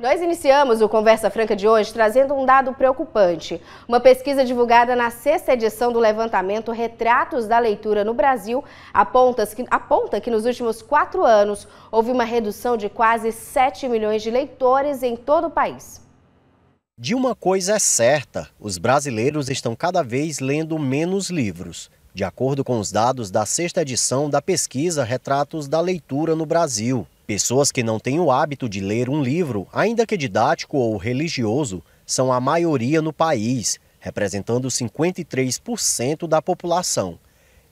Nós iniciamos o Conversa Franca de hoje trazendo um dado preocupante. Uma pesquisa divulgada na sexta edição do levantamento Retratos da Leitura no Brasil aponta que, aponta que nos últimos quatro anos houve uma redução de quase 7 milhões de leitores em todo o país. De uma coisa é certa, os brasileiros estão cada vez lendo menos livros. De acordo com os dados da sexta edição da pesquisa Retratos da Leitura no Brasil, Pessoas que não têm o hábito de ler um livro, ainda que didático ou religioso, são a maioria no país, representando 53% da população.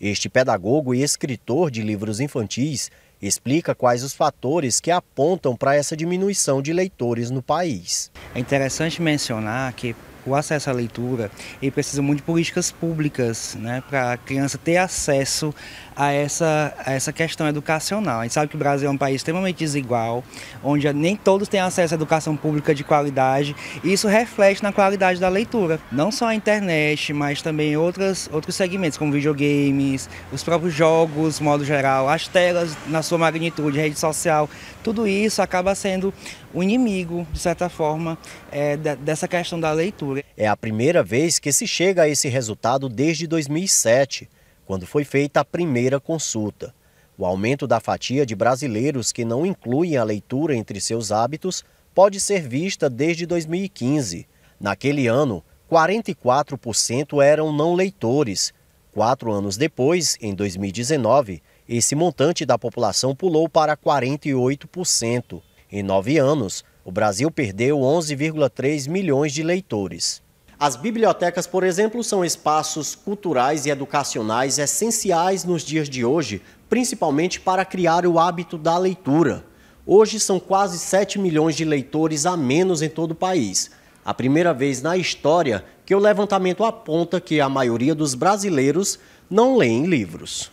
Este pedagogo e escritor de livros infantis explica quais os fatores que apontam para essa diminuição de leitores no país. É interessante mencionar que o acesso à leitura, e precisa muito de políticas públicas, né, para a criança ter acesso a essa, a essa questão educacional. A gente sabe que o Brasil é um país extremamente desigual, onde nem todos têm acesso à educação pública de qualidade, e isso reflete na qualidade da leitura, não só a internet, mas também outras, outros segmentos, como videogames, os próprios jogos, modo geral, as telas na sua magnitude, rede social, tudo isso acaba sendo o inimigo, de certa forma, é, dessa questão da leitura é a primeira vez que se chega a esse resultado desde 2007, quando foi feita a primeira consulta. O aumento da fatia de brasileiros que não incluem a leitura entre seus hábitos pode ser vista desde 2015. Naquele ano, 44% eram não leitores. Quatro anos depois, em 2019, esse montante da população pulou para 48%. Em nove anos, o Brasil perdeu 11,3 milhões de leitores. As bibliotecas, por exemplo, são espaços culturais e educacionais essenciais nos dias de hoje, principalmente para criar o hábito da leitura. Hoje são quase 7 milhões de leitores a menos em todo o país. A primeira vez na história que o levantamento aponta que a maioria dos brasileiros não leem livros.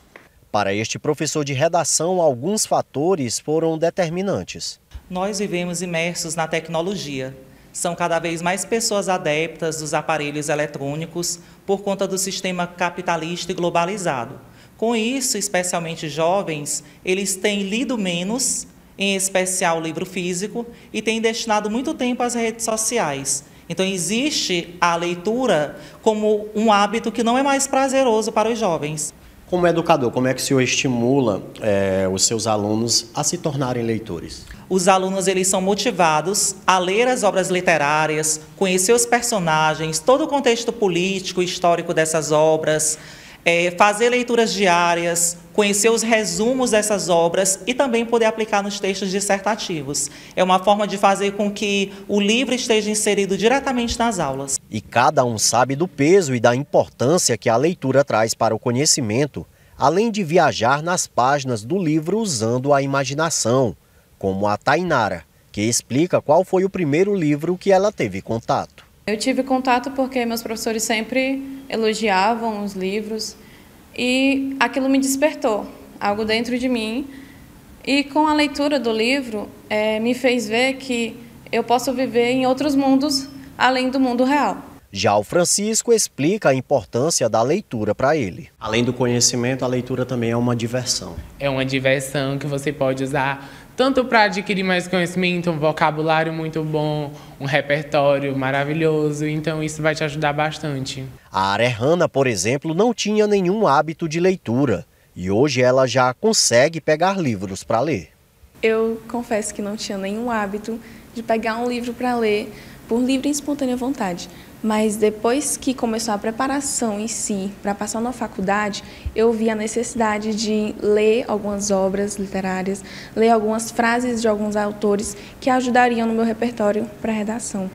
Para este professor de redação, alguns fatores foram determinantes nós vivemos imersos na tecnologia. São cada vez mais pessoas adeptas dos aparelhos eletrônicos por conta do sistema capitalista e globalizado. Com isso, especialmente jovens, eles têm lido menos, em especial livro físico, e têm destinado muito tempo às redes sociais. Então, existe a leitura como um hábito que não é mais prazeroso para os jovens. Como educador, como é que o senhor estimula é, os seus alunos a se tornarem leitores? Os alunos eles são motivados a ler as obras literárias, conhecer os personagens, todo o contexto político e histórico dessas obras, é, fazer leituras diárias, conhecer os resumos dessas obras e também poder aplicar nos textos dissertativos. É uma forma de fazer com que o livro esteja inserido diretamente nas aulas. E cada um sabe do peso e da importância que a leitura traz para o conhecimento, além de viajar nas páginas do livro usando a imaginação, como a Tainara, que explica qual foi o primeiro livro que ela teve contato. Eu tive contato porque meus professores sempre elogiavam os livros e aquilo me despertou, algo dentro de mim. E com a leitura do livro, é, me fez ver que eu posso viver em outros mundos além do mundo real. Já o Francisco explica a importância da leitura para ele. Além do conhecimento, a leitura também é uma diversão. É uma diversão que você pode usar tanto para adquirir mais conhecimento, um vocabulário muito bom, um repertório maravilhoso, então isso vai te ajudar bastante. A Arehana, por exemplo, não tinha nenhum hábito de leitura e hoje ela já consegue pegar livros para ler. Eu confesso que não tinha nenhum hábito de pegar um livro para ler por livre e espontânea vontade. Mas depois que começou a preparação em si, para passar na faculdade, eu vi a necessidade de ler algumas obras literárias, ler algumas frases de alguns autores que ajudariam no meu repertório para redação.